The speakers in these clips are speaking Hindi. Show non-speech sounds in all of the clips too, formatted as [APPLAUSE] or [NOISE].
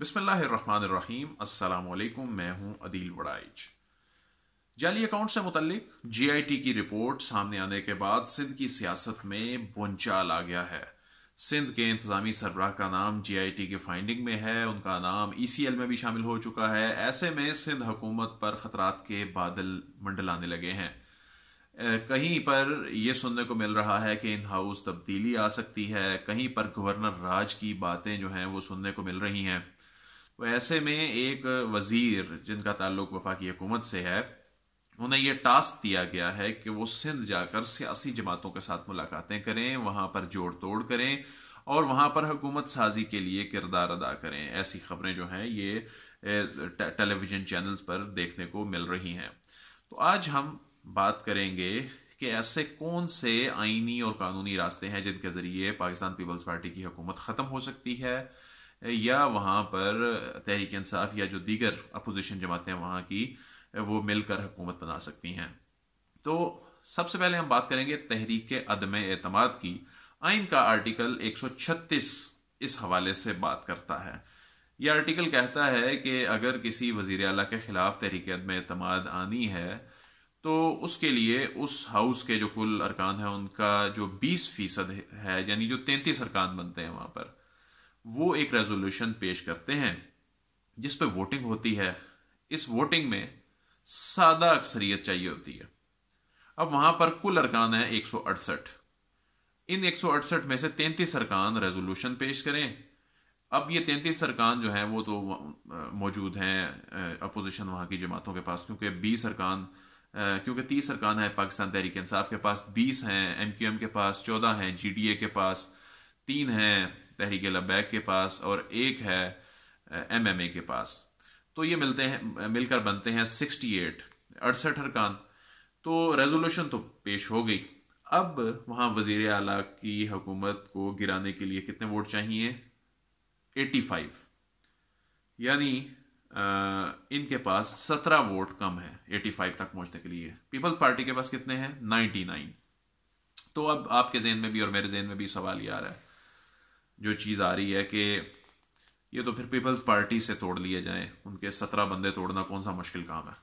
बिसमीम अल्लाम मैं हूं अदील वड़ाइज जाली अकाउंट से मुतलिक जीआईटी की रिपोर्ट सामने आने के बाद सिंध की सियासत में बुनचाल आ गया है सिंध के इंतजामी सरबराह का नाम जीआईटी के फाइंडिंग में है उनका नाम ईसीएल में भी शामिल हो चुका है ऐसे में सिंध हुकूमत पर खतरात के बादल मंडलाने लगे हैं कहीं पर यह सुनने को मिल रहा है कि इन हाउस तब्दीली आ सकती है कहीं पर गवर्नर राज की बातें जो हैं वो सुनने को मिल रही हैं तो ऐसे में एक वजीर जिनका ताल्लुक वफाकी हुकूमत से है उन्हें यह टास्क दिया गया है कि वो सिंध जाकर सियासी जमातों के साथ मुलाकातें करें वहां पर जोड़ तोड़ करें और वहां पर हुकूमत साजी के लिए किरदार अदा करें ऐसी खबरें जो हैं ये टेलीविज़न चैनल्स पर देखने को मिल रही हैं तो आज हम बात करेंगे कि ऐसे कौन से आइनी और कानूनी रास्ते हैं जिनके ज़रिए पाकिस्तान पीपल्स पार्टी की हुकूमत ख़त्म हो सकती है या वहाँ पर तहरीक इंसाफ या जो दीगर अपोजिशन जमातें वहाँ की वो मिलकर हुकूमत बना सकती हैं तो सबसे पहले हम बात करेंगे तहरीक अदम अतमाद की आइन का आर्टिकल 136 इस हवाले से बात करता है यह आर्टिकल कहता है कि अगर किसी वजीर अला के खिलाफ तहरीक अदम अतमाद आनी है तो उसके लिए उस हाउस के जो कुल अरकान है उनका जो 20 फीसद है यानी जो 33 अरकान बनते हैं वहां पर वो एक रेजोल्यूशन पेश करते हैं जिस पर वोटिंग होती है इस वोटिंग में सादा अक्सरियत चाहिए होती है अब वहां पर कुल अरकान है एक इन एक में से तैंतीस अरकान रेजोल्यूशन पेश करें अब ये तैंतीस सरकान जो हैं वो तो मौजूद हैं अपोजिशन वहाँ की जमातों के पास क्योंकि बीस सरकान क्योंकि तीस सरकान है पाकिस्तान तहरीक इंसाफ के पास बीस हैं एम क्यू एम के पास चौदह हैं जी डी ए के पास तीन हैं तहरीक लबैक के पास और एक है एम एम ए के पास तो ये मिलते हैं मिलकर बनते हैं सिक्सटी एट अड़सठ अरकान तो रेजोल्यूशन तो पेश हो गई अब वहाँ वजीर अला की हुकूमत को गिराने के लिए कितने वोट चाहिए एटी फाइव यानी इनके पास सत्रह वोट कम है एटी फाइव तक पहुंचने के लिए पीपल्स पार्टी के पास कितने हैं नाइन्टी नाइन तो अब आपके जेन में भी और मेरे जेन में भी सवाल ये आ रहा है जो चीज़ आ रही है कि ये तो फिर पीपल्स पार्टी से तोड़ लिए जाएं उनके सत्रह बंदे तोड़ना कौन सा मुश्किल काम है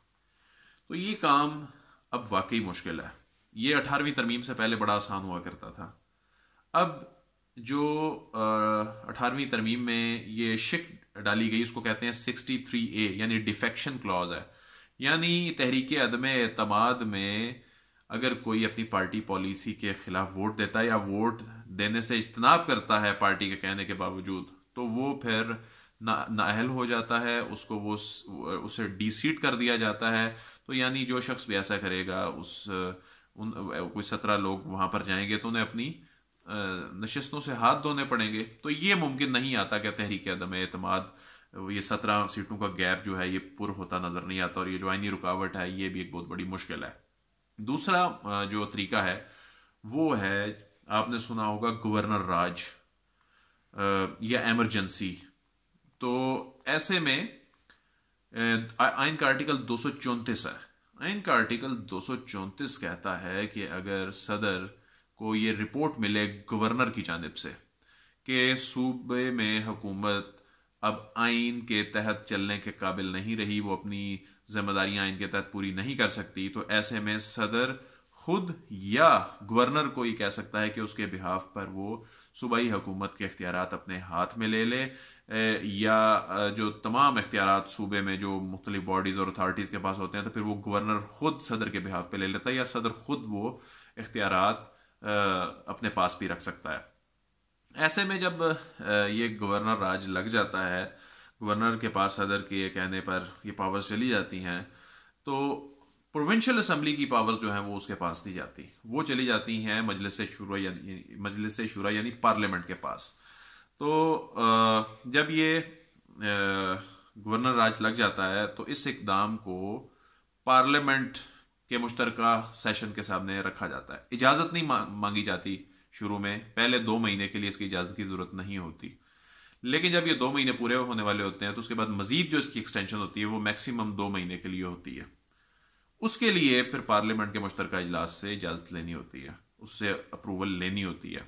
तो ये काम अब वाकई मुश्किल है ये अठारहवीं तरमीम से पहले बड़ा आसान हुआ करता था अब जो अठारहवीं तरमीम में ये शिक डाली गई उसको कहते हैं सिक्सटी थ्री ए यानी डिफेक्शन क्लॉज है यानी तहरीक अदम अतमाद में अगर कोई अपनी पार्टी पॉलिसी के खिलाफ वोट देता है या वोट देने से इजतनाब करता है पार्टी के कहने के बावजूद तो वो फिर ना नाअहल हो जाता है उसको वो उसे डिसीट कर दिया जाता है तो यानी जो शख्स भी ऐसा करेगा उस उन कुछ सत्रह लोग वहाँ पर जाएंगे तो उन्हें अपनी नशस्तों से हाथ धोने पड़ेंगे तो ये मुमकिन नहीं आता कि तहरीक अदम एतमाद ये सत्रह सीटों का गैप जो है ये पुर होता नज़र नहीं आता और ये जो आइनी रुकावट है ये भी एक बहुत बड़ी मुश्किल है दूसरा जो तरीका है वो है आपने सुना होगा गवर्नर राज या एमरजेंसी तो ऐसे में आइन का आर्टिकल दो है आइन का आर्टिकल दो कहता है कि अगर सदर को ये रिपोर्ट मिले गवर्नर की जानब से कि सूबे में हुकूमत अब आइन के तहत चलने के काबिल नहीं रही वो अपनी जिम्मेदारियां आइन के तहत पूरी नहीं कर सकती तो ऐसे में सदर खुद या गवर्नर को ही कह सकता है कि उसके बिहाफ पर वो सूबाई हुकूमत के अख्तियार अपने हाथ में ले ले या जो तमाम अख्तियार सूबे में जो मुख्तलि बॉडीज़ और अथॉरटीज़ के पास होते हैं तो फिर वो गवर्नर खुद सदर के बिहाफ पे ले लेता है या सदर खुद वो अख्तियार अपने पास भी रख सकता है ऐसे में जब ये गवर्नर राज लग जाता है गवर्नर के पास सदर के कहने पर ये पावर्स चली जाती हैं तो प्रोविंशियल असम्बली की पावर जो है वो उसके पास नहीं जाती वो चली जाती हैं मजलिस शुरा यानी मजलिस शुरा यानी पार्लियामेंट के पास तो जब ये गवर्नर राज लग जाता है तो इस इकदाम को पार्लियामेंट के मुश्तर सेशन के सामने रखा जाता है इजाज़त नहीं मांगी जाती शुरू में पहले दो महीने के लिए इसकी इजाज़त की ज़रूरत नहीं होती लेकिन जब ये दो महीने पूरे होने वाले होते हैं तो उसके बाद मजीद जो इसकी एक्सटेंशन होती है वो मैक्सिमम दो महीने के लिए होती है उसके लिए फिर पार्लियामेंट के मुश्तर इजलास से इजाज़त लेनी होती है उससे अप्रूवल लेनी होती है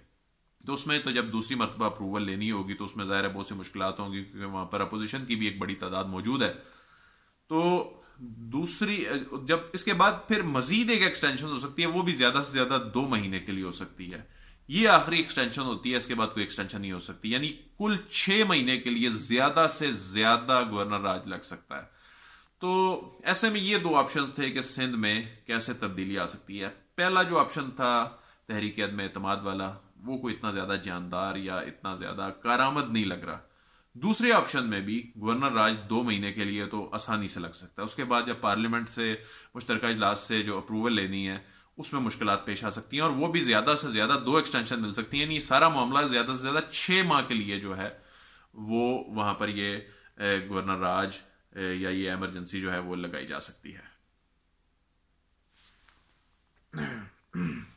तो उसमें तो जब दूसरी मरतबा अप्रूवल लेनी होगी तो उसमें ज़ाहिर है बहुत सी मुश्किल होंगी क्योंकि वहाँ पर अपोजिशन की भी एक बड़ी तादाद मौजूद है तो दूसरी जब इसके बाद फिर मजीद एक एक्सटेंशन हो सकती है वो भी ज़्यादा से ज़्यादा दो महीने के लिए हो सकती है ये आखिरी एक्सटेंशन होती है इसके बाद कोई एक्सटेंशन नहीं हो सकती यानी कुल छह महीने के लिए ज़्यादा से ज़्यादा गवर्नर राज लग सकता है तो ऐसे में ये दो ऑप्शन थे कि सिंध में कैसे तब्दीली आ सकती है पहला जो ऑप्शन था तहरीक में अतमाद वाला वो कोई इतना ज़्यादा जानदार या इतना ज़्यादा कारामद नहीं लग रहा दूसरे ऑप्शन में भी गवर्नर राज दो महीने के लिए तो आसानी से लग सकता है उसके बाद जब पार्लियामेंट से मुश्तर इजलास से जो अप्रूवल लेनी है उसमें मुश्किल पेश आ सकती हैं और वो भी ज़्यादा से ज़्यादा दो एक्सटेंशन मिल सकती हैं यानी सारा मामला ज़्यादा से ज़्यादा छः माह के लिए जो है वो वहाँ पर ये गवर्नर राज या ये एमरजेंसी जो है वो लगाई जा सकती है [CLEARS THROAT]